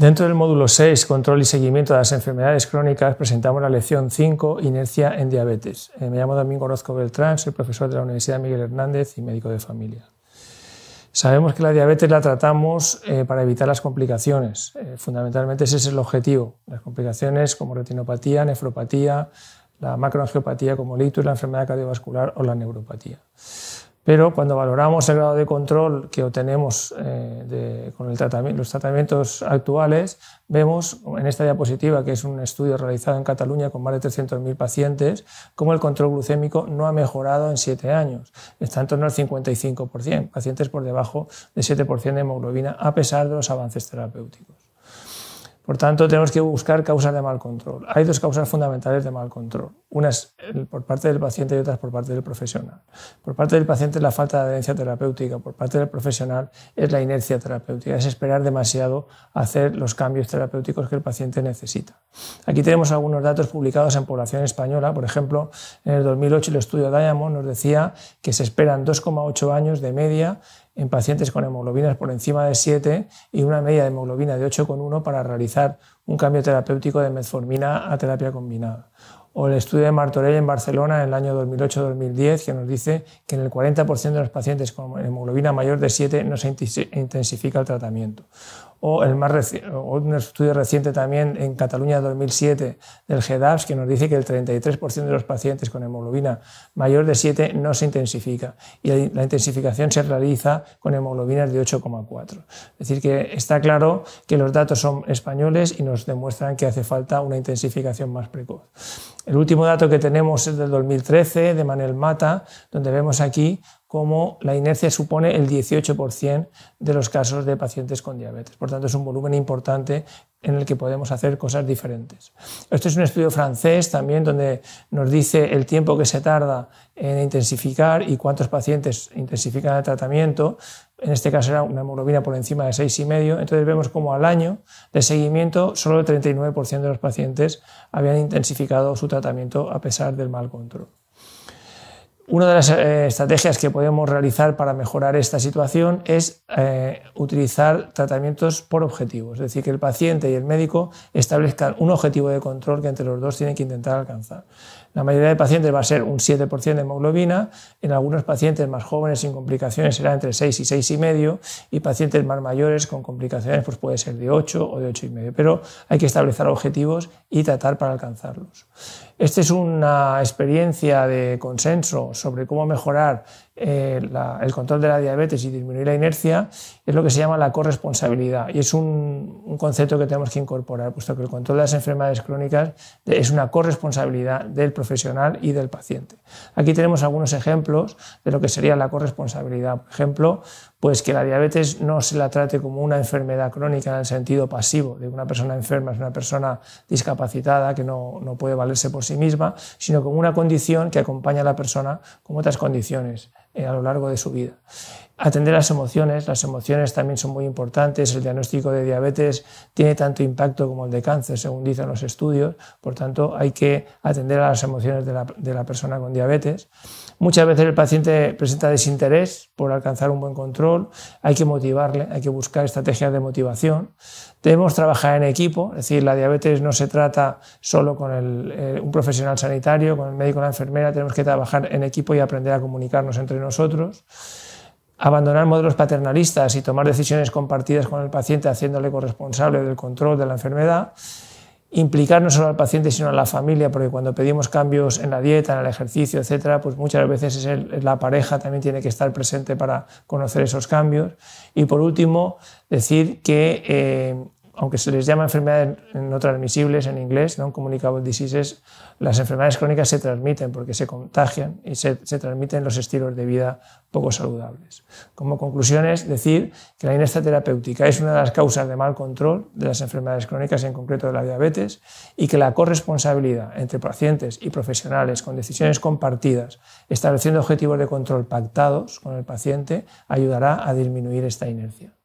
Dentro del módulo 6, control y seguimiento de las enfermedades crónicas, presentamos la lección 5, inercia en diabetes. Eh, me llamo Domingo Orozco Beltrán, soy profesor de la Universidad Miguel Hernández y médico de familia. Sabemos que la diabetes la tratamos eh, para evitar las complicaciones. Eh, fundamentalmente ese es el objetivo. Las complicaciones como retinopatía, nefropatía, la macroangiopatía como litus, la enfermedad cardiovascular o la neuropatía. Pero cuando valoramos el grado de control que obtenemos eh, con los tratamientos actuales, vemos en esta diapositiva, que es un estudio realizado en Cataluña con más de 300.000 pacientes, cómo el control glucémico no ha mejorado en siete años. Está en torno al 55%, pacientes por debajo del 7% de hemoglobina, a pesar de los avances terapéuticos. Por tanto, tenemos que buscar causas de mal control. Hay dos causas fundamentales de mal control unas eh, por parte del paciente y otras por parte del profesional. Por parte del paciente es la falta de adherencia terapéutica, por parte del profesional es la inercia terapéutica, es esperar demasiado a hacer los cambios terapéuticos que el paciente necesita. Aquí tenemos algunos datos publicados en población española, por ejemplo, en el 2008 el estudio Diamond nos decía que se esperan 2,8 años de media en pacientes con hemoglobinas por encima de 7 y una media de hemoglobina de 8,1 para realizar un cambio terapéutico de metformina a terapia combinada o el estudio de Martorell en Barcelona en el año 2008-2010, que nos dice que en el 40% de los pacientes con hemoglobina mayor de 7 no se intensifica el tratamiento. O, el más un estudio reciente también en Cataluña 2007 del GEDAPS, que nos dice que el 33% de los pacientes con hemoglobina mayor de 7 no se intensifica y la intensificación se realiza con hemoglobinas de 8,4. Es decir, que está claro que los datos son españoles y nos demuestran que hace falta una intensificación más precoz. El último dato que tenemos es del 2013 de Manel Mata, donde vemos aquí cómo la inercia supone el 18% de los casos de pacientes con diabetes. Por tanto, es un volumen importante en el que podemos hacer cosas diferentes. Esto es un estudio francés también donde nos dice el tiempo que se tarda en intensificar y cuántos pacientes intensifican el tratamiento. En este caso era una hemoglobina por encima de y medio. Entonces vemos como al año de seguimiento solo el 39% de los pacientes habían intensificado su tratamiento a pesar del mal control. Una de las eh, estrategias que podemos realizar para mejorar esta situación es eh, utilizar tratamientos por objetivos, es decir, que el paciente y el médico establezcan un objetivo de control que entre los dos tienen que intentar alcanzar. La mayoría de pacientes va a ser un 7% de hemoglobina, en algunos pacientes más jóvenes sin complicaciones será entre 6 y 6,5 y pacientes más mayores con complicaciones pues puede ser de 8 o de 8,5, pero hay que establecer objetivos y tratar para alcanzarlos. Esta es una experiencia de consenso sobre cómo mejorar eh, el control de la diabetes y disminuir la inercia es lo que se llama la corresponsabilidad y es un, concepto que tenemos que incorporar, puesto que el control de las enfermedades crónicas es una corresponsabilidad del profesional y del paciente. Aquí tenemos algunos ejemplos de lo que sería la corresponsabilidad. Por ejemplo, pues que la diabetes no se la trate como una enfermedad crónica en el sentido pasivo, de una persona enferma es una persona discapacitada que no, no puede valerse por sí misma, sino como una condición que acompaña a la persona con otras condiciones eh, a lo largo de su vida. Atender las emociones, las emociones también son muy importantes, el diagnóstico de diabetes tiene tanto impacto como el de cáncer, según dicen los estudios, por tanto hay que atender a las emociones de la, persona con diabetes. Muchas veces el paciente presenta desinterés por alcanzar un buen control, hay que motivarle, hay que buscar estrategias de motivación. Debemos trabajar en equipo, es decir, la diabetes no se trata solo con eh, un profesional sanitario, con el médico o la enfermera, tenemos que trabajar en equipo y aprender a comunicarnos entre nosotros, abandonar modelos paternalistas y tomar decisiones compartidas con el paciente haciéndole corresponsable del control de la enfermedad, implicar no solo al paciente sino a la familia, porque cuando pedimos cambios en la dieta, en el ejercicio, etcétera, pues muchas veces la pareja también tiene que estar presente para conocer esos cambios. Y por último, decir que eh, aunque se les llama enfermedades no transmisibles en inglés, non-communicable diseases, las enfermedades crónicas se transmiten porque se contagian y se, transmiten los estilos de vida poco saludables. Como conclusión es decir que la inercia terapéutica es una de las causas de mal control de las enfermedades crónicas, en concreto de la diabetes, y que la corresponsabilidad entre pacientes y profesionales con decisiones compartidas, estableciendo objetivos de control pactados con el paciente, ayudará a disminuir esta inercia.